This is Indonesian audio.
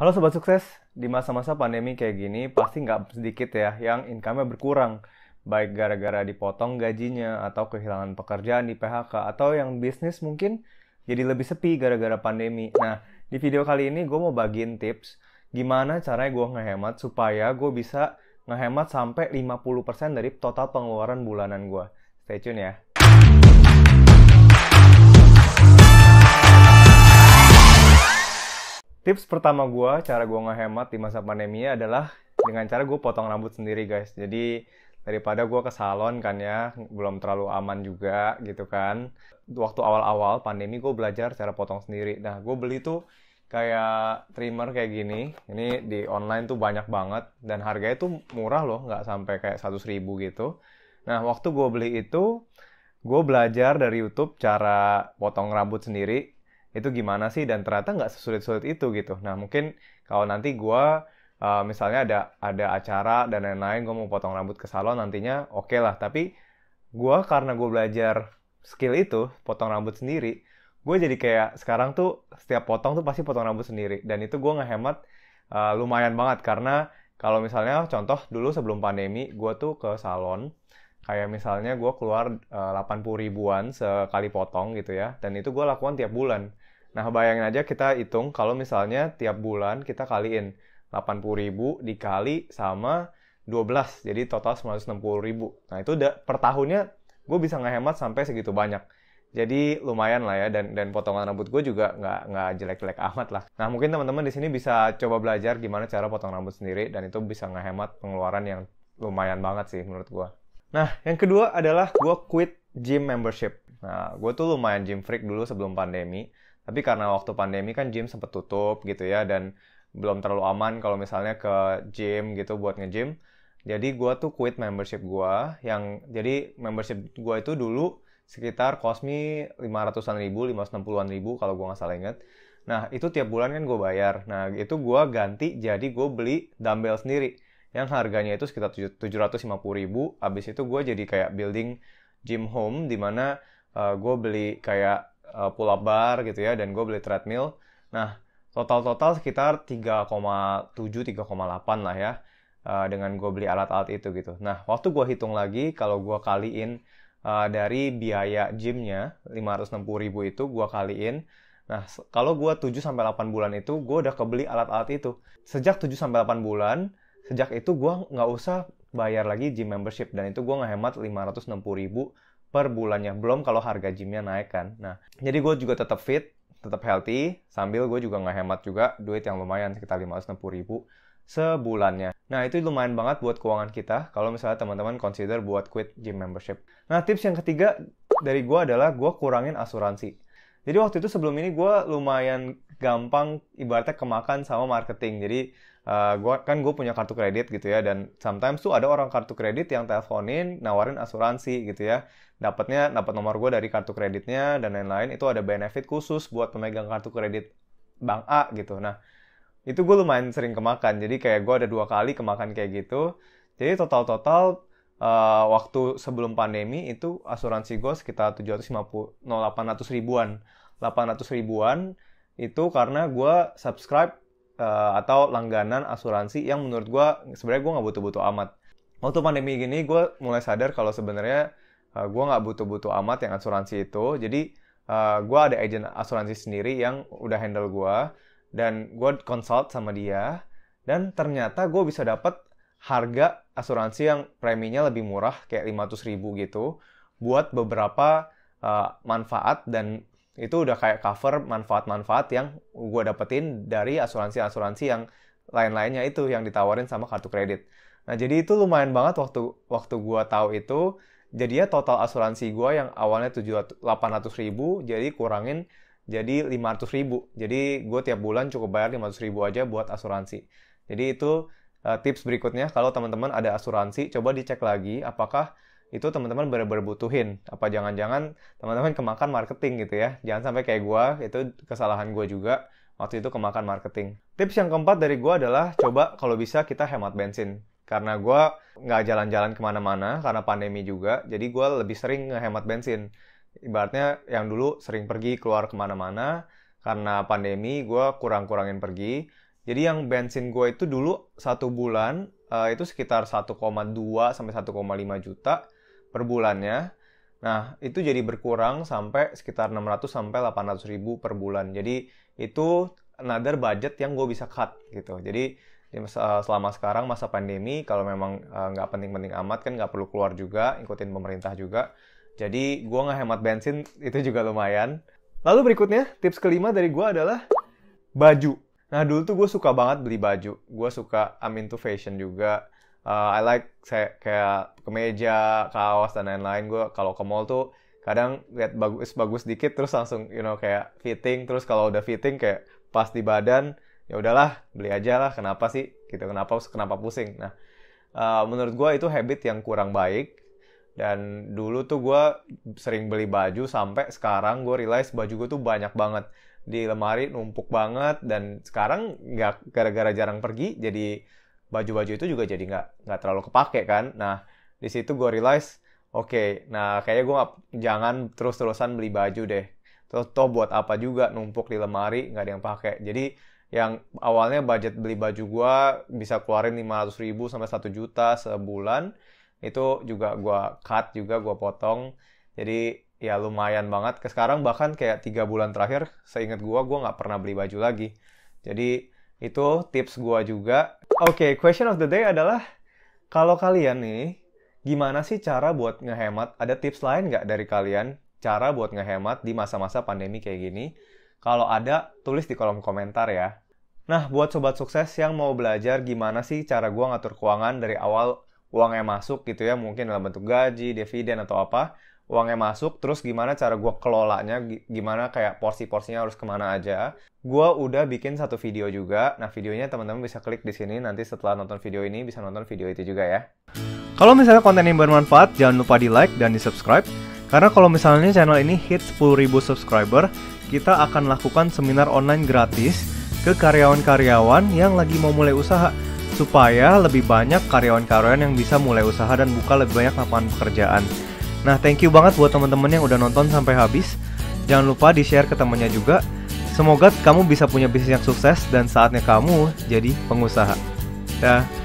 Halo Sobat Sukses, di masa-masa pandemi kayak gini pasti nggak sedikit ya yang income-nya berkurang. Baik gara-gara dipotong gajinya, atau kehilangan pekerjaan di PHK, atau yang bisnis mungkin jadi lebih sepi gara-gara pandemi. Nah, di video kali ini gue mau bagiin tips gimana caranya gue ngehemat supaya gue bisa ngehemat sampai 50% dari total pengeluaran bulanan gue. Stay tune ya. Tips pertama gue, cara gue ngehemat di masa pandemi adalah dengan cara gue potong rambut sendiri guys. Jadi daripada gue ke salon kan ya, belum terlalu aman juga gitu kan. Waktu awal-awal pandemi gue belajar cara potong sendiri. Nah gue beli tuh kayak trimmer kayak gini. Ini di online tuh banyak banget dan harganya tuh murah loh, nggak sampai kayak 100 ribu gitu. Nah waktu gue beli itu, gue belajar dari YouTube cara potong rambut sendiri itu gimana sih dan ternyata nggak sesulit-sulit itu gitu nah mungkin kalau nanti gue uh, misalnya ada ada acara dan lain-lain gue mau potong rambut ke salon nantinya oke okay lah tapi gue karena gue belajar skill itu potong rambut sendiri gue jadi kayak sekarang tuh setiap potong tuh pasti potong rambut sendiri dan itu gue ngehemat uh, lumayan banget karena kalau misalnya contoh dulu sebelum pandemi gue tuh ke salon kayak misalnya gue keluar 80 uh, 80 ribuan sekali potong gitu ya dan itu gue lakukan tiap bulan Nah, bayangin aja kita hitung kalau misalnya tiap bulan kita kaliin 80.000 dikali sama 12. Jadi total 960.000. Nah, itu udah per tahunnya gue bisa ngehemat sampai segitu banyak. Jadi lumayan lah ya dan dan potongan rambut gue juga nggak nggak jelek-jelek amat lah. Nah mungkin teman-teman di sini bisa coba belajar gimana cara potong rambut sendiri dan itu bisa ngehemat pengeluaran yang lumayan banget sih menurut gue. Nah yang kedua adalah gue quit gym membership. Nah gue tuh lumayan gym freak dulu sebelum pandemi tapi karena waktu pandemi kan gym sempat tutup gitu ya dan belum terlalu aman kalau misalnya ke gym gitu buat nge-gym. Jadi gue tuh quit membership gue yang jadi membership gue itu dulu sekitar kosmi 500-an ribu, 560-an ribu kalau gue nggak salah inget. Nah itu tiap bulan kan gue bayar. Nah itu gue ganti jadi gue beli dumbbell sendiri yang harganya itu sekitar 750 ribu. Abis itu gue jadi kayak building gym home dimana uh, eh, gue beli kayak Pulau eh, pull up bar gitu ya dan gue beli treadmill nah total-total sekitar 3,7 3,8 lah ya uh, dengan gue beli alat-alat itu gitu nah waktu gue hitung lagi kalau gue kaliin uh, dari biaya gymnya 560 ribu itu gue kaliin Nah, kalau gue 7-8 bulan itu, gue udah kebeli alat-alat itu. Sejak 7-8 bulan, sejak itu gue nggak usah bayar lagi gym membership. Dan itu gue ngehemat 560 ribu per bulannya belum kalau harga gymnya naik kan nah jadi gue juga tetap fit tetap healthy sambil gue juga nggak hemat juga duit yang lumayan sekitar 560 ribu sebulannya. Nah, itu lumayan banget buat keuangan kita kalau misalnya teman-teman consider buat quit gym membership. Nah, tips yang ketiga dari gue adalah gue kurangin asuransi. Jadi waktu itu sebelum ini gue lumayan gampang ibaratnya kemakan sama marketing. Jadi uh, gua kan gue punya kartu kredit gitu ya dan sometimes tuh ada orang kartu kredit yang teleponin nawarin asuransi gitu ya. Dapatnya dapat nomor gue dari kartu kreditnya dan lain-lain itu ada benefit khusus buat pemegang kartu kredit bank A gitu. Nah itu gue lumayan sering kemakan. Jadi kayak gue ada dua kali kemakan kayak gitu. Jadi total-total uh, waktu sebelum pandemi itu asuransi gue sekitar 750 800 ribuan 800 ribuan itu karena gue subscribe uh, atau langganan asuransi yang menurut gue sebenarnya gue nggak butuh-butuh amat waktu pandemi gini gue mulai sadar kalau sebenarnya uh, eh, gue nggak butuh-butuh amat yang asuransi itu jadi uh, gue ada agent asuransi sendiri yang udah handle gue dan gue consult sama dia dan ternyata gue bisa dapat harga asuransi yang preminya lebih murah kayak 500 ribu gitu buat beberapa uh, manfaat dan itu udah kayak cover manfaat-manfaat yang gue dapetin dari asuransi-asuransi yang lain-lainnya itu yang ditawarin sama kartu kredit. Nah jadi itu lumayan banget waktu waktu gue tahu itu jadi ya total asuransi gue yang awalnya 700, 800 ribu jadi kurangin jadi 500 ribu. Jadi gue tiap bulan cukup bayar 500 ribu aja buat asuransi. Jadi itu Eh, tips berikutnya kalau teman-teman ada asuransi coba dicek lagi apakah itu teman-teman benar-benar butuhin apa jangan-jangan teman-teman kemakan marketing gitu ya jangan sampai kayak gue itu kesalahan gue juga waktu itu kemakan marketing tips yang keempat dari gue adalah coba kalau bisa kita hemat bensin karena gue nggak jalan-jalan kemana-mana karena pandemi juga jadi gue lebih sering ngehemat bensin ibaratnya yang dulu sering pergi keluar kemana-mana karena pandemi gue kurang-kurangin pergi jadi yang bensin gue itu dulu satu bulan uh, itu sekitar 1,2 sampai 1,5 juta per bulannya. Nah, itu jadi berkurang sampai sekitar 600 sampai 800 ribu per bulan. Jadi itu another budget yang gue bisa cut gitu. Jadi eh, selama sekarang masa pandemi kalau memang eh, nggak uh, penting-penting amat kan nggak perlu keluar juga ikutin pemerintah juga jadi gue hemat bensin itu juga lumayan lalu berikutnya tips kelima dari gue adalah baju Nah dulu tuh gue suka banget beli baju. Gue suka I'm into fashion juga. Uh, I like saya, kayak kemeja, kaos dan lain-lain. Gue kalau ke mall tuh kadang lihat bagus bagus dikit terus langsung you know kayak fitting terus kalau udah fitting kayak pas di badan ya udahlah beli aja lah kenapa sih gitu kenapa kenapa pusing nah uh, menurut gue itu habit yang kurang baik dan dulu tuh gue sering beli baju sampai sekarang gue realize baju gue tuh banyak banget di lemari numpuk banget dan sekarang nggak gara-gara jarang pergi jadi baju-baju itu juga jadi nggak nggak terlalu kepake kan. Nah di situ gue realize oke, okay, nah kayaknya gue jangan terus-terusan beli baju deh. Terus toh buat apa juga numpuk di lemari nggak ada yang pakai. Jadi yang awalnya budget beli baju gue bisa keluarin 500 ribu sampai 1 juta sebulan itu juga gue cut juga gue potong jadi ya lumayan banget ke sekarang bahkan kayak tiga bulan terakhir seingat gue gue nggak pernah beli baju lagi jadi itu tips gue juga oke okay, question of the day adalah kalau kalian nih gimana sih cara buat ngehemat ada tips lain nggak dari kalian cara buat ngehemat di masa-masa pandemi kayak gini kalau ada tulis di kolom komentar ya Nah, buat sobat sukses yang mau belajar gimana sih cara gue ngatur keuangan dari awal uangnya masuk gitu ya mungkin dalam bentuk gaji dividen atau apa uangnya masuk terus gimana cara gue kelolanya gimana kayak porsi-porsinya harus kemana aja gue udah bikin satu video juga nah videonya teman-teman bisa klik di sini nanti setelah nonton video ini bisa nonton video itu juga ya kalau misalnya konten ini bermanfaat jangan lupa di like dan di subscribe karena kalau misalnya channel ini hit 10.000 subscriber kita akan lakukan seminar online gratis ke karyawan-karyawan yang lagi mau mulai usaha supaya lebih banyak karyawan-karyawan yang bisa mulai usaha dan buka lebih banyak lapangan pekerjaan. Nah, thank you banget buat teman-teman yang udah nonton sampai habis. Jangan lupa di-share ke temannya juga. Semoga kamu bisa punya bisnis yang sukses dan saatnya kamu jadi pengusaha. Dah.